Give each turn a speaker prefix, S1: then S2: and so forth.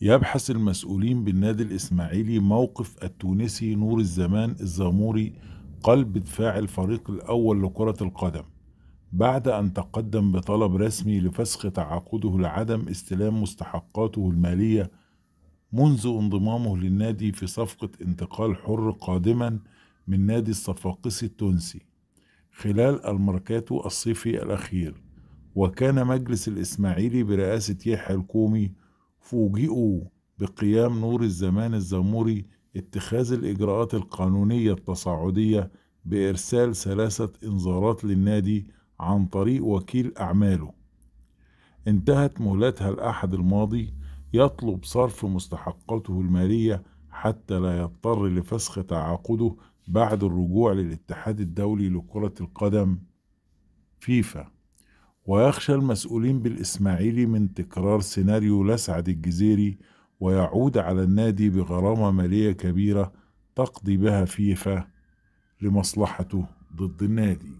S1: يبحث المسؤولين بالنادي الإسماعيلي موقف التونسي نور الزمان الزاموري قلب دفاع الفريق الأول لكرة القدم بعد أن تقدم بطلب رسمي لفسخ تعاقده لعدم استلام مستحقاته المالية منذ انضمامه للنادي في صفقة انتقال حر قادما من نادي الصفاقسي التونسي خلال الماركاتو الصيفي الأخير وكان مجلس الإسماعيلي برئاسة يحيى الكومي فوجئوا بقيام نور الزمان الزموري اتخاذ الإجراءات القانونية التصاعدية بإرسال ثلاثة إنذارات للنادي عن طريق وكيل أعماله انتهت مهلتها الأحد الماضي يطلب صرف مستحقاته المالية حتى لا يضطر لفسخ تعاقده بعد الرجوع للاتحاد الدولي لكرة القدم فيفا ويخشى المسؤولين بالإسماعيلي من تكرار سيناريو لسعد الجزيري ويعود على النادي بغرامة مالية كبيرة تقضي بها فيفا لمصلحته ضد النادي